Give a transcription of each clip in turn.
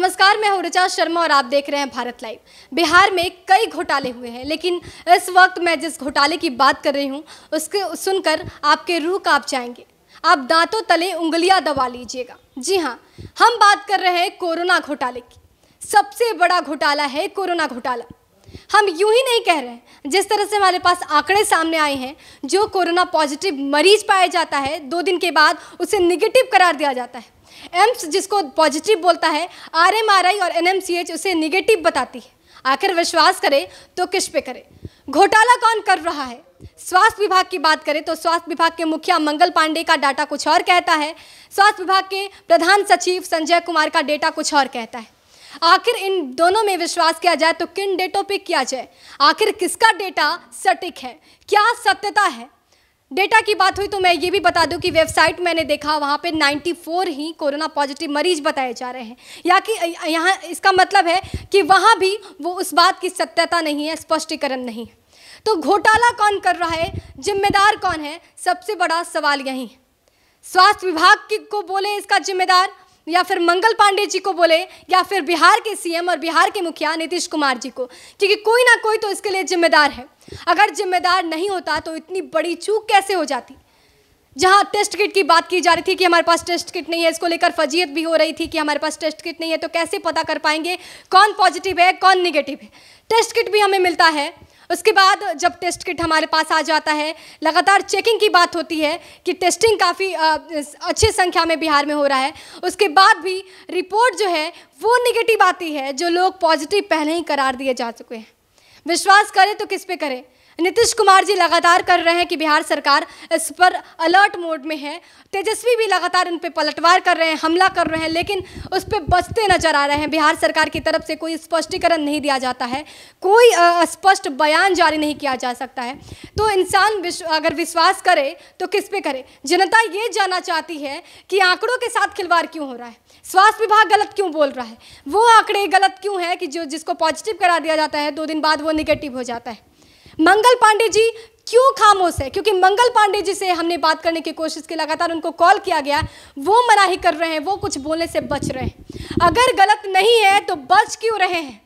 नमस्कार मैं हूँ ऋचा शर्मा और आप देख रहे हैं भारत लाइव बिहार में कई घोटाले हुए हैं लेकिन इस वक्त मैं जिस घोटाले की बात कर रही हूँ उसके सुनकर आपके रूह काप जाएंगे आप दांतों तले उंगलियाँ दबा लीजिएगा जी हाँ हम बात कर रहे हैं कोरोना घोटाले की सबसे बड़ा घोटाला है कोरोना घोटाला हम यूं ही नहीं कह रहे हैं जिस तरह से हमारे पास आंकड़े सामने आए हैं जो कोरोना पॉजिटिव मरीज पाया जाता है दो दिन के बाद उसे निगेटिव करार दिया जाता है एम्स जिसको पॉजिटिव बोलता है आरएमआरआई और एनएमसीएच उसे निगेटिव बताती है आखिर विश्वास करें तो किस पे करें घोटाला कौन कर रहा है स्वास्थ्य विभाग की बात करें तो स्वास्थ्य विभाग के मुखिया मंगल पांडे का डाटा कुछ और कहता है स्वास्थ्य विभाग के प्रधान सचिव संजय कुमार का डेटा कुछ और कहता है आखिर इन दोनों में विश्वास किया जाए तो किन डेटों पे किया जाए आखिर किसका डेटा सटीक है क्या सत्यता है डेटा की बात हुई तो मैं ये भी बता दूं कि वेबसाइट मैंने देखा वहाँ पे 94 ही कोरोना पॉजिटिव मरीज बताए जा रहे हैं या कि यहाँ इसका मतलब है कि वहाँ भी वो उस बात की सत्यता नहीं है स्पष्टीकरण नहीं तो घोटाला कौन कर रहा है जिम्मेदार कौन है सबसे बड़ा सवाल यही है स्वास्थ्य विभाग की को बोले इसका जिम्मेदार या फिर मंगल पांडे जी को बोले या फिर बिहार के सीएम और बिहार के मुखिया नीतीश कुमार जी को क्योंकि कोई ना कोई तो इसके लिए जिम्मेदार है अगर जिम्मेदार नहीं होता तो इतनी बड़ी चूक कैसे हो जाती जहां टेस्ट किट की बात की जा रही थी कि हमारे पास टेस्ट किट नहीं है इसको लेकर फजीयत भी हो रही थी कि हमारे पास टेस्ट किट नहीं है तो कैसे पता कर पाएंगे कौन पॉजिटिव है कौन निगेटिव है टेस्ट किट भी हमें मिलता है उसके बाद जब टेस्ट किट हमारे पास आ जाता है लगातार चेकिंग की बात होती है कि टेस्टिंग काफ़ी अच्छी संख्या में बिहार में हो रहा है उसके बाद भी रिपोर्ट जो है वो निगेटिव आती है जो लोग पॉजिटिव पहले ही करार दिए जा चुके हैं विश्वास करें तो किस पे करें नीतीश कुमार जी लगातार कर रहे हैं कि बिहार सरकार इस पर अलर्ट मोड में है तेजस्वी भी लगातार उन पर पलटवार कर रहे हैं हमला कर रहे हैं लेकिन उस पर बचते नजर आ रहे हैं बिहार सरकार की तरफ से कोई स्पष्टीकरण नहीं दिया जाता है कोई स्पष्ट बयान जारी नहीं किया जा सकता है तो इंसान विश्व, अगर विश्वास करे तो किस पे करे जनता ये जानना चाहती है कि आंकड़ों के साथ खिलवाड़ क्यों हो रहा है स्वास्थ्य विभाग गलत क्यों बोल रहा है वो आंकड़े गलत क्यों है कि जो जिसको पॉजिटिव करा दिया जाता है दो दिन बाद वो निगेटिव हो जाता है मंगल पांडे जी क्यों खामोश है क्योंकि मंगल पांडे जी से हमने बात करने की कोशिश की लगातार उनको कॉल किया गया वो मनाही कर रहे हैं वो कुछ बोलने से बच रहे हैं अगर गलत नहीं है तो बच क्यों रहे हैं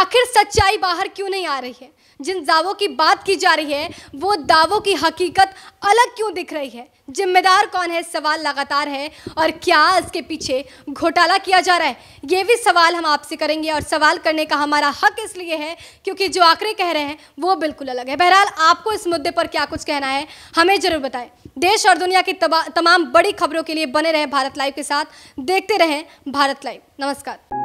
आखिर सच्चाई बाहर क्यों नहीं आ रही है जिन दावों की बात की जा रही है वो दावों की हकीकत अलग क्यों दिख रही है जिम्मेदार कौन है सवाल लगातार है और क्या इसके पीछे घोटाला किया जा रहा है ये भी सवाल हम आपसे करेंगे और सवाल करने का हमारा हक इसलिए है क्योंकि जो आंकड़े कह रहे हैं वो बिल्कुल अलग है बहरहाल आपको इस मुद्दे पर क्या कुछ कहना है हमें जरूर बताएं देश और दुनिया की तमाम बड़ी खबरों के लिए बने रहें भारत लाइव के साथ देखते रहें भारत लाइव नमस्कार